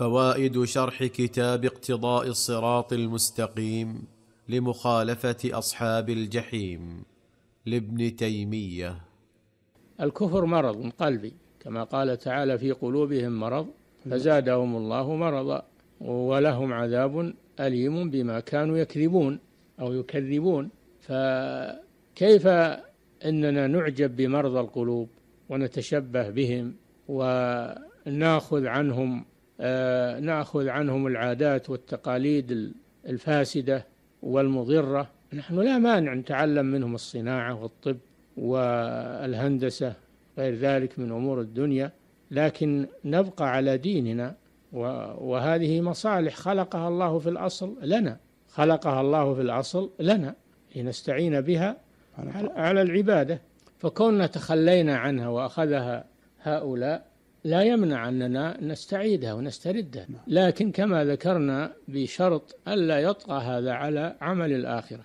فوائد شرح كتاب اقتضاء الصراط المستقيم لمخالفه اصحاب الجحيم لابن تيميه الكفر مرض قلبي كما قال تعالى في قلوبهم مرض فزادهم الله مرضا ولهم عذاب اليم بما كانوا يكذبون او يكذبون فكيف اننا نعجب بمرضى القلوب ونتشبه بهم وناخذ عنهم آه، ناخذ عنهم العادات والتقاليد الفاسده والمضره نحن لا مانع نتعلم منهم الصناعه والطب والهندسه غير ذلك من امور الدنيا لكن نبقى على ديننا وهذه مصالح خلقها الله في الاصل لنا خلقها الله في الاصل لنا لنستعين بها على العباده فكوننا تخلينا عنها واخذها هؤلاء لا يمنع أننا نستعيدها ونستردها نعم. لكن كما ذكرنا بشرط ألا يطغى هذا على عمل الآخرة